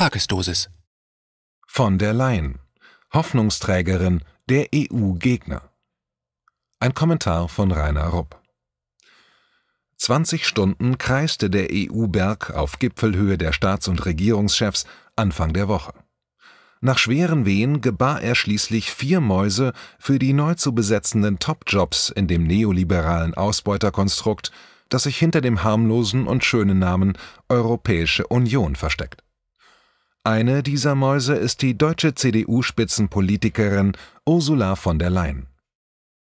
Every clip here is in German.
Tagesdosis. Von der Leyen, Hoffnungsträgerin der EU-Gegner. Ein Kommentar von Rainer Rupp. 20 Stunden kreiste der EU-Berg auf Gipfelhöhe der Staats- und Regierungschefs Anfang der Woche. Nach schweren Wehen gebar er schließlich vier Mäuse für die neu zu besetzenden Top-Jobs in dem neoliberalen Ausbeuterkonstrukt, das sich hinter dem harmlosen und schönen Namen Europäische Union versteckt. Eine dieser Mäuse ist die deutsche CDU-Spitzenpolitikerin Ursula von der Leyen.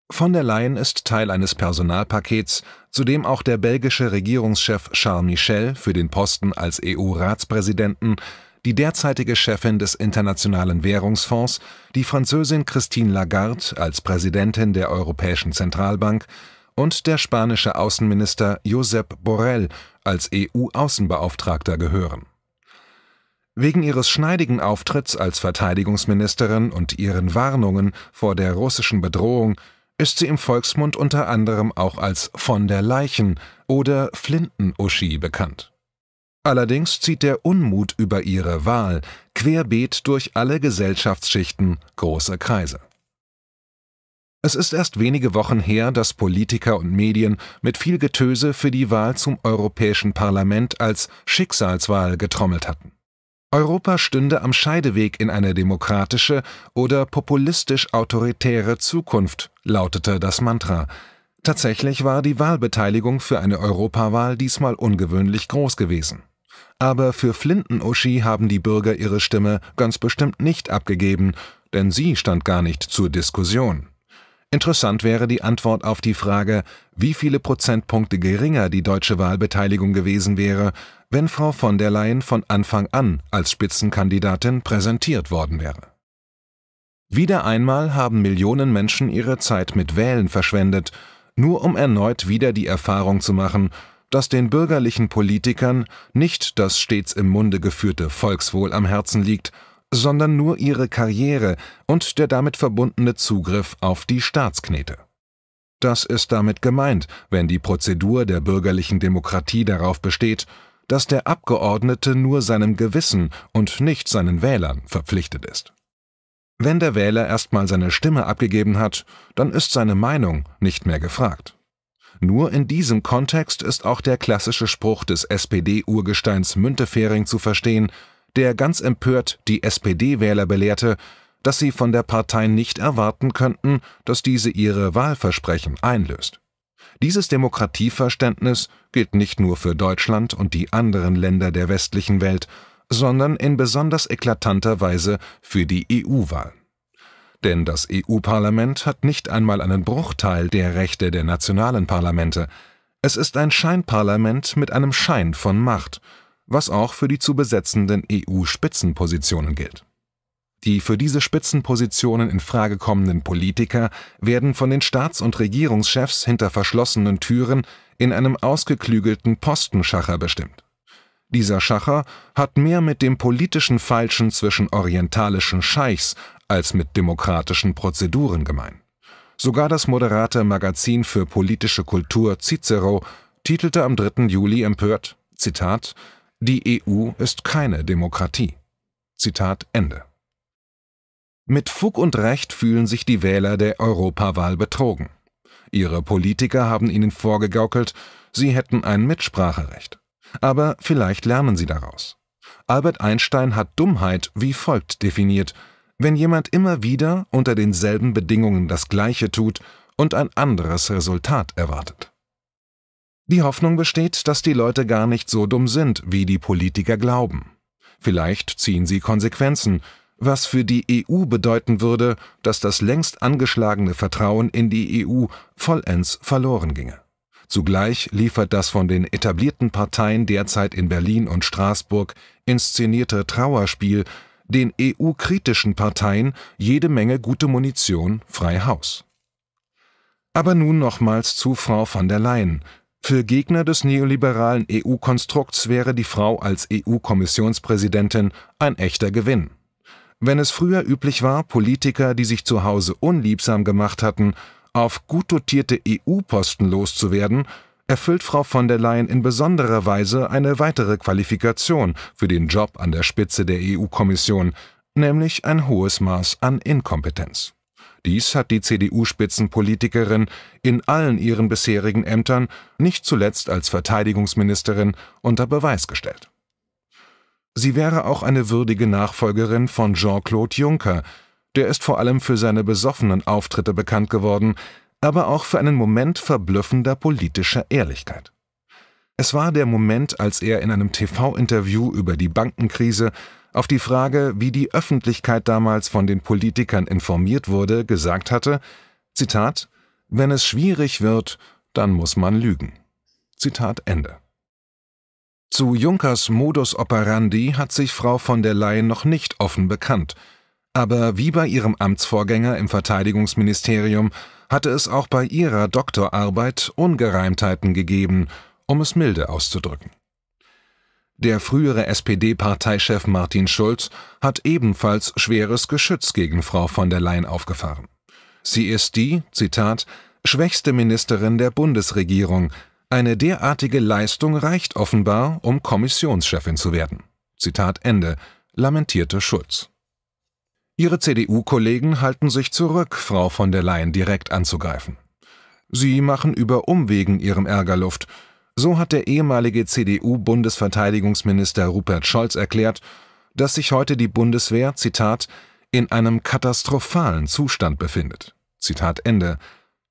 Von der Leyen ist Teil eines Personalpakets, zu dem auch der belgische Regierungschef Charles Michel für den Posten als EU-Ratspräsidenten, die derzeitige Chefin des Internationalen Währungsfonds, die Französin Christine Lagarde als Präsidentin der Europäischen Zentralbank und der spanische Außenminister Josep Borrell als EU-Außenbeauftragter gehören Wegen ihres schneidigen Auftritts als Verteidigungsministerin und ihren Warnungen vor der russischen Bedrohung ist sie im Volksmund unter anderem auch als von der Leichen oder Flinten-Uschi bekannt. Allerdings zieht der Unmut über ihre Wahl querbeet durch alle Gesellschaftsschichten große Kreise. Es ist erst wenige Wochen her, dass Politiker und Medien mit viel Getöse für die Wahl zum Europäischen Parlament als Schicksalswahl getrommelt hatten. Europa stünde am Scheideweg in eine demokratische oder populistisch-autoritäre Zukunft, lautete das Mantra. Tatsächlich war die Wahlbeteiligung für eine Europawahl diesmal ungewöhnlich groß gewesen. Aber für Flinten-Uschi haben die Bürger ihre Stimme ganz bestimmt nicht abgegeben, denn sie stand gar nicht zur Diskussion. Interessant wäre die Antwort auf die Frage, wie viele Prozentpunkte geringer die deutsche Wahlbeteiligung gewesen wäre, wenn Frau von der Leyen von Anfang an als Spitzenkandidatin präsentiert worden wäre. Wieder einmal haben Millionen Menschen ihre Zeit mit Wählen verschwendet, nur um erneut wieder die Erfahrung zu machen, dass den bürgerlichen Politikern nicht das stets im Munde geführte Volkswohl am Herzen liegt, sondern nur ihre Karriere und der damit verbundene Zugriff auf die Staatsknete. Das ist damit gemeint, wenn die Prozedur der bürgerlichen Demokratie darauf besteht, dass der Abgeordnete nur seinem Gewissen und nicht seinen Wählern verpflichtet ist. Wenn der Wähler erstmal seine Stimme abgegeben hat, dann ist seine Meinung nicht mehr gefragt. Nur in diesem Kontext ist auch der klassische Spruch des SPD-Urgesteins Müntefering zu verstehen, der ganz empört die SPD-Wähler belehrte, dass sie von der Partei nicht erwarten könnten, dass diese ihre Wahlversprechen einlöst. Dieses Demokratieverständnis gilt nicht nur für Deutschland und die anderen Länder der westlichen Welt, sondern in besonders eklatanter Weise für die EU-Wahl. Denn das EU-Parlament hat nicht einmal einen Bruchteil der Rechte der nationalen Parlamente. Es ist ein Scheinparlament mit einem Schein von Macht, was auch für die zu besetzenden EU-Spitzenpositionen gilt die für diese Spitzenpositionen in Frage kommenden Politiker werden von den Staats- und Regierungschefs hinter verschlossenen Türen in einem ausgeklügelten Postenschacher bestimmt. Dieser Schacher hat mehr mit dem politischen Falschen zwischen orientalischen Scheichs als mit demokratischen Prozeduren gemein. Sogar das moderate Magazin für politische Kultur Cicero titelte am 3. Juli empört, Zitat, Die EU ist keine Demokratie. Zitat Ende. Mit Fug und Recht fühlen sich die Wähler der Europawahl betrogen. Ihre Politiker haben ihnen vorgegaukelt, sie hätten ein Mitspracherecht. Aber vielleicht lernen sie daraus. Albert Einstein hat Dummheit wie folgt definiert. Wenn jemand immer wieder unter denselben Bedingungen das Gleiche tut und ein anderes Resultat erwartet. Die Hoffnung besteht, dass die Leute gar nicht so dumm sind, wie die Politiker glauben. Vielleicht ziehen sie Konsequenzen, was für die EU bedeuten würde, dass das längst angeschlagene Vertrauen in die EU vollends verloren ginge. Zugleich liefert das von den etablierten Parteien derzeit in Berlin und Straßburg inszenierte Trauerspiel den EU-kritischen Parteien jede Menge gute Munition frei Haus. Aber nun nochmals zu Frau von der Leyen. Für Gegner des neoliberalen EU-Konstrukts wäre die Frau als EU-Kommissionspräsidentin ein echter Gewinn. Wenn es früher üblich war, Politiker, die sich zu Hause unliebsam gemacht hatten, auf gut dotierte EU-Posten loszuwerden, erfüllt Frau von der Leyen in besonderer Weise eine weitere Qualifikation für den Job an der Spitze der EU-Kommission, nämlich ein hohes Maß an Inkompetenz. Dies hat die CDU-Spitzenpolitikerin in allen ihren bisherigen Ämtern, nicht zuletzt als Verteidigungsministerin, unter Beweis gestellt. Sie wäre auch eine würdige Nachfolgerin von Jean-Claude Juncker, der ist vor allem für seine besoffenen Auftritte bekannt geworden, aber auch für einen Moment verblüffender politischer Ehrlichkeit. Es war der Moment, als er in einem TV-Interview über die Bankenkrise auf die Frage, wie die Öffentlichkeit damals von den Politikern informiert wurde, gesagt hatte, Zitat, wenn es schwierig wird, dann muss man lügen. Zitat Ende. Zu Junkers Modus operandi hat sich Frau von der Leyen noch nicht offen bekannt. Aber wie bei ihrem Amtsvorgänger im Verteidigungsministerium hatte es auch bei ihrer Doktorarbeit Ungereimtheiten gegeben, um es milde auszudrücken. Der frühere SPD-Parteichef Martin Schulz hat ebenfalls schweres Geschütz gegen Frau von der Leyen aufgefahren. Sie ist die, Zitat, schwächste Ministerin der Bundesregierung, eine derartige Leistung reicht offenbar, um Kommissionschefin zu werden. Zitat Ende, lamentierte Schulz. Ihre CDU-Kollegen halten sich zurück, Frau von der Leyen direkt anzugreifen. Sie machen über Umwegen ihrem Ärger Luft. So hat der ehemalige CDU-Bundesverteidigungsminister Rupert Scholz erklärt, dass sich heute die Bundeswehr, Zitat, in einem katastrophalen Zustand befindet. Zitat Ende,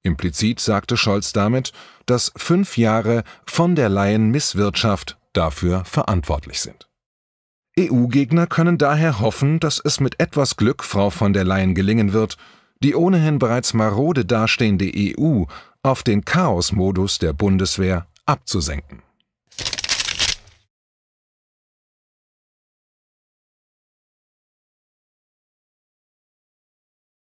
Implizit sagte Scholz damit, dass fünf Jahre von der Leyen Misswirtschaft dafür verantwortlich sind. EU-Gegner können daher hoffen, dass es mit etwas Glück Frau von der Leyen gelingen wird, die ohnehin bereits marode dastehende EU auf den Chaos-Modus der Bundeswehr abzusenken.